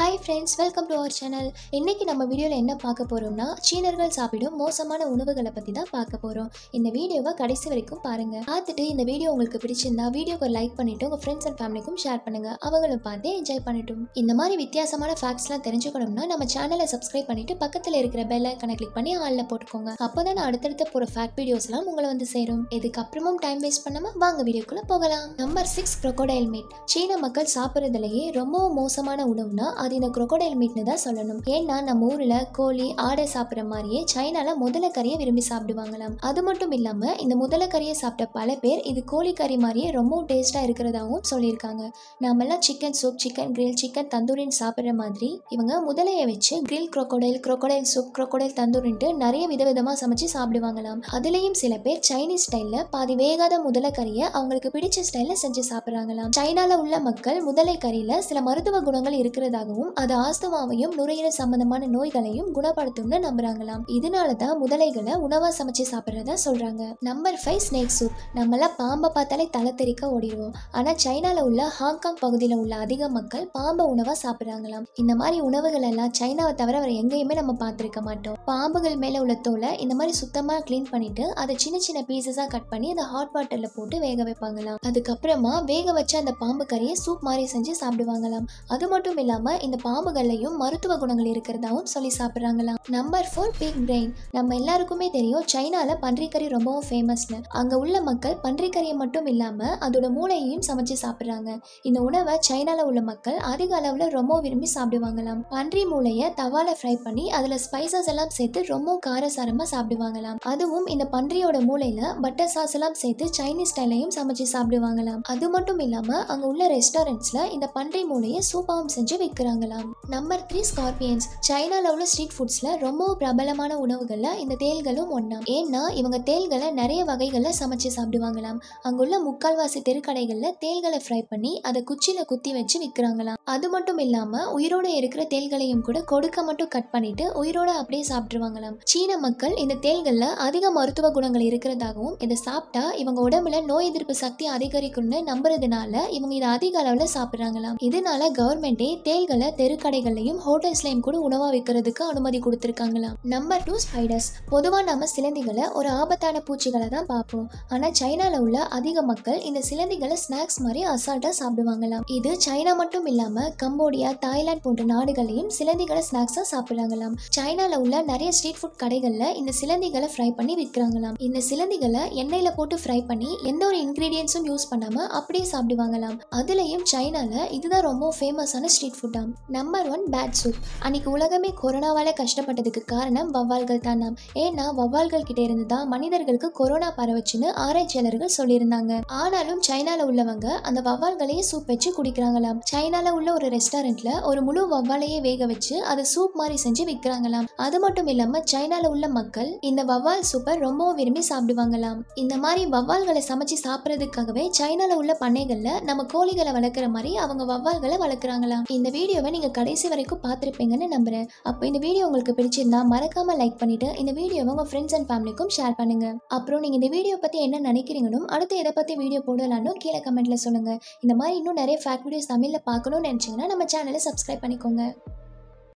hi friends welcome to our channel இன்றைக்கி நம்ம வீடியோவில் என்ன பார்க்க போகிறோம்னா சீனர்கள் சாப்பிடும் மோசமான உணவுகளை பற்றி தான் பார்க்க போகிறோம் இந்த வீடியோவை கடைசி வரைக்கும் பாருங்கள் பார்த்துட்டு இந்த வீடியோ உங்களுக்கு பிடிச்சிருந்தா வீடியோக்கு லைக் பண்ணிவிட்டு உங்கள் ஃப்ரெண்ட்ஸ் அண்ட் ஃபேமிலிக்கும் ஷேர் பண்ணுங்கள் அவங்களும் பார்த்து என்ஜாய் பண்ணிட்டும் இந்த மாதிரி வித்தியாசமான ஃபேக்ட்ஸ்லாம் தெரிஞ்சுக்கணும்னா நம்ம சேனலை சப்ஸ்கிரைப் பண்ணிவிட்டு பக்கத்தில் இருக்கிற பெல் ஐக்கனை கிளிக் பண்ணி ஆளில் போட்டுக்கோங்க அப்போ தான் அடுத்தடுத்த போகிற ஃபேக்ட் வீடியோஸ்லாம் உங்களை வந்து சேரும் இதுக்கப்புறமும் டைம் வேஸ்ட் பண்ணாமல் வாங்க வீடியோக்குள்ளே போகலாம் நம்பர் சிக்ஸ் ப்ரொக்கோடைல் மீட் சீன மக்கள் சாப்பிட்றதுலையே ரொம்பவும் மோசமான உணவுனா அது இந்த மீட்னு தான் சொல்லணும் ஏன்னா நம்ம ஊரில் கோழி ஆடை சாப்பிட்ற மாதிரியே சைனாவில் முதல கறியை விரும்பி சாப்பிடுவாங்களாம் அது மட்டும் இல்லாமல் இந்த முதல கறியை சாப்பிட்ட பல பேர் இது கோழி கறி மாதிரியே ரொம்ப டேஸ்ட்டாக இருக்கிறதாகவும் சொல்லியிருக்காங்க நாமெல்லாம் chicken soup chicken grill chicken தந்தூரின்னு சாப்பிட்ற மாதிரி இவங்க முதலையை வச்சு grill crocodile crocodile soup crocodile தந்தூரின்ட்டு நிறைய விதமாக சமைச்சு சாப்பிடுவாங்களாம் அதுலேயும் சில பேர் சைனீஸ் ஸ்டைலில் பாதி வேகாத முதல கறியை அவங்களுக்கு பிடிச்ச ஸ்டைலில் செஞ்சு சாப்பிட்றாங்களாம் சைனாவில் உள்ள மக்கள் முதலை கறியில் சில மருத்துவ குணங்கள் இருக்கிறதாகவும் மூலியமாகவும் அது ஆஸ்துமாவையும் நுரையீரல் சம்பந்தமான நோய்களையும் குணப்படுத்தும்னு நம்புறாங்களாம் இதனால தான் முதலைகளை உணவா சமைச்சு சாப்பிட்றதா சொல்றாங்க நம்பர் ஃபைவ் ஸ்னேக் சூப் நம்மளாம் பாம்பை பார்த்தாலே தலை தெரிக்க ஓடிடுவோம் ஆனா சைனால உள்ள ஹாங்காங் பகுதியில் உள்ள அதிக மக்கள் பாம்பை உணவா சாப்பிட்றாங்களாம் இந்த மாதிரி உணவுகள் எல்லாம் சைனாவை தவிர வேற எங்கேயுமே நம்ம பார்த்துருக்க மாட்டோம் பாம்புகள் மேல உள்ள தோலை இந்த மாதிரி சுத்தமா கிளீன் பண்ணிட்டு அதை சின்ன சின்ன பீசஸா கட் பண்ணி அதை ஹாட் வாட்டர்ல போட்டு வேக வைப்பாங்களாம் அதுக்கப்புறமா வேக வச்ச அந்த பாம்பு கறியை சூப் மாதிரி செஞ்சு சாப்பிடுவாங்களாம் அது மட்டும் இல்லாம இந்த பாம்புகள்லையும் மருத்துவ குணங்கள் இருக்கிறதாவும் சொல்லி சாப்பிட்றாங்களாம் நம்பர் ஃபோர் பிக் பிரெயின் நம்ம எல்லாருக்குமே தெரியும் சைனால பன்றிக்கறி ரொம்பவும் ஃபேமஸ்னு அங்க உள்ள மக்கள் பன்றிக்கறியை மட்டும் இல்லாம அதோட மூளையையும் சமைச்சு சாப்பிடுறாங்க இந்த உணவை சைனால உள்ள மக்கள் அதிக அளவுல ரொம்ப விரும்பி சாப்பிடுவாங்களாம் பன்றி மூளையை தவால ஃப்ரை பண்ணி அதுல ஸ்பைசஸ் எல்லாம் சேர்த்து ரொம்ப காரசாரமா சாப்பிடுவாங்களாம் அதுவும் இந்த பன்றியோட மூளையில பட்டர் சாஸ் எல்லாம் சேர்த்து சைனீஸ் ஸ்டைலையும் சமைச்சு சாப்பிடுவாங்களாம் அது மட்டும் இல்லாம அங்க உள்ள ரெஸ்டாரண்ட்ஸ்ல இந்த பன்றி மூளையை சூப்பாவும் செஞ்சு விற்கிறாங்க வராங்களாம் நம்பர் த்ரீ ஸ்கார்பியன்ஸ் சைனால உள்ள ஸ்ட்ரீட் ஃபுட்ஸ்ல ரொம்ப பிரபலமான உணவுகள்ல இந்த தேல்களும் ஒன்னா ஏன்னா இவங்க தேல்களை நிறைய வகைகளில் சமைச்சு சாப்பிடுவாங்களாம் அங்குள்ள முக்கால்வாசி தெருக்கடைகளில் தேல்களை ஃப்ரை பண்ணி அதை குச்சியில குத்தி வச்சு விற்கிறாங்களாம் அது மட்டும் இல்லாம உயிரோட இருக்கிற தேல்களையும் கூட கொடுக்க மட்டும் கட் பண்ணிட்டு உயிரோட அப்படியே சாப்பிட்டுருவாங்களாம் சீன மக்கள் இந்த தேல்கள்ல அதிக மருத்துவ குணங்கள் இருக்கிறதாகவும் இதை சாப்பிட்டா இவங்க உடம்புல நோய் எதிர்ப்பு சக்தி அதிகரிக்கும்னு நம்புறதுனால இவங்க இதை அதிக அளவில் சாப்பிட்றாங்களாம் இதனால கவர்மெண்டே தேல்கள் உணவுகளை தெருக்கடைகள்லையும் ஹோட்டல்ஸ்லையும் கூட உணவா விற்கிறதுக்கு அனுமதி கொடுத்துருக்காங்களாம் நம்பர் டூ ஸ்பைடர்ஸ் பொதுவாக நம்ம சிலந்திகளை ஒரு ஆபத்தான பூச்சிகளை தான் பார்ப்போம் ஆனால் சைனாவில் உள்ள அதிக மக்கள் இந்த சிலந்திகளை ஸ்நாக்ஸ் மாதிரி அசால்ட்டாக சாப்பிடுவாங்களாம் இது சைனா மட்டும் இல்லாமல் கம்போடியா தாய்லாந்து போன்ற நாடுகளையும் சிலந்திகளை ஸ்நாக்ஸாக சாப்பிடுறாங்களாம் சைனாவில் உள்ள நிறைய ஸ்ட்ரீட் ஃபுட் கடைகளில் இந்த சிலந்திகளை ஃப்ரை பண்ணி விற்கிறாங்களாம் இந்த சிலந்திகளை எண்ணெயில் போட்டு ஃப்ரை பண்ணி எந்த ஒரு இன்கிரீடியன்ஸும் யூஸ் பண்ணாமல் அப்படியே சாப்பிடுவாங்களாம் அதுலேயும் சைனாவில் இதுதான் ரொம்ப ஃபேமஸான ஸ்ட்ரீட் ஃபுட்டா நம்பர் ஒன் பேட் சூப் அன்னைக்கு உலகமே கொரோனாவால் கஷ்டப்பட்டதுக்கு காரணம் வவ்வால்கள் தான் நாம் ஏன்னா வவ்வால்கள் கிட்ட இருந்து தான் மனிதர்களுக்கு கொரோனா பரவச்சுன்னு ஆராய்ச்சியாளர்கள் சொல்லியிருந்தாங்க ஆனாலும் சைனால உள்ளவங்க அந்த வவ்வால்களையே சூப் வச்சு குடிக்கிறாங்களாம் சைனால உள்ள ஒரு ரெஸ்டாரண்ட்ல ஒரு முழு வவ்வாலையே வேக வச்சு அதை சூப் மாதிரி செஞ்சு விற்கிறாங்களாம் அது மட்டும் இல்லாம சைனால உள்ள மக்கள் இந்த வவ்வால் சூப்பை ரொம்பவும் விரும்பி சாப்பிடுவாங்களாம் இந்த மாதிரி வவ்வால்களை சமைச்சு சாப்பிட்றதுக்காகவே சைனால உள்ள பண்ணைகள்ல நம்ம கோழிகளை வளர்க்குற மாதிரி அவங்க வவ்வால்களை வளர்க்குறாங்களாம் இந்த வீடியோ வீடியோவை நீங்கள் கடைசி வரைக்கும் பார்த்துருப்பீங்கன்னு நம்புகிறேன் அப்போ இந்த வீடியோ உங்களுக்கு பிடிச்சிருந்தா மறக்காமல் லைக் பண்ணிவிட்டு இந்த வீடியோவை உங்கள் ஃப்ரெண்ட்ஸ் அண்ட் ஃபேமிலிக்கும் ஷேர் பண்ணுங்கள் அப்புறம் நீங்கள் இந்த வீடியோ பற்றி என்ன நினைக்கிறீங்கன்னு அடுத்து எதை பற்றி வீடியோ போடலான்னு கீழே கமெண்ட்டில் சொல்லுங்கள் இந்த மாதிரி இன்னும் நிறைய ஃபேக்ட் வீடியோஸ் தமிழில் பார்க்கணும்னு நினச்சிங்கன்னா நம்ம சேனலை சப்ஸ்கிரைப் பண்ணிக்கோங்க